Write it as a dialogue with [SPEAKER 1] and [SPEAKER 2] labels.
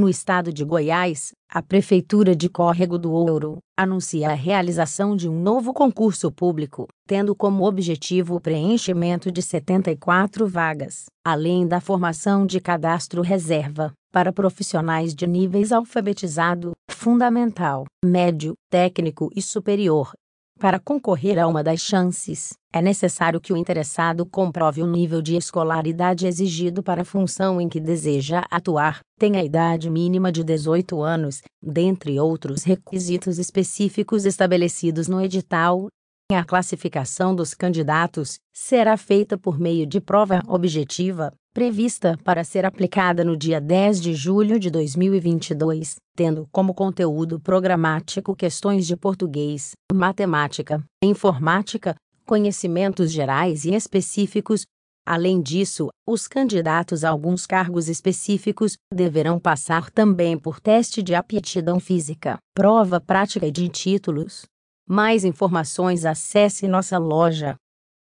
[SPEAKER 1] No estado de Goiás, a Prefeitura de Córrego do Ouro anuncia a realização de um novo concurso público, tendo como objetivo o preenchimento de 74 vagas, além da formação de cadastro reserva, para profissionais de níveis alfabetizado, fundamental, médio, técnico e superior, para concorrer a uma das chances, é necessário que o interessado comprove o nível de escolaridade exigido para a função em que deseja atuar, tenha a idade mínima de 18 anos, dentre outros requisitos específicos estabelecidos no edital. A classificação dos candidatos será feita por meio de prova objetiva, prevista para ser aplicada no dia 10 de julho de 2022, tendo como conteúdo programático questões de português, matemática, informática, conhecimentos gerais e específicos. Além disso, os candidatos a alguns cargos específicos deverão passar também por teste de aptidão física, prova prática de títulos. Mais informações acesse nossa loja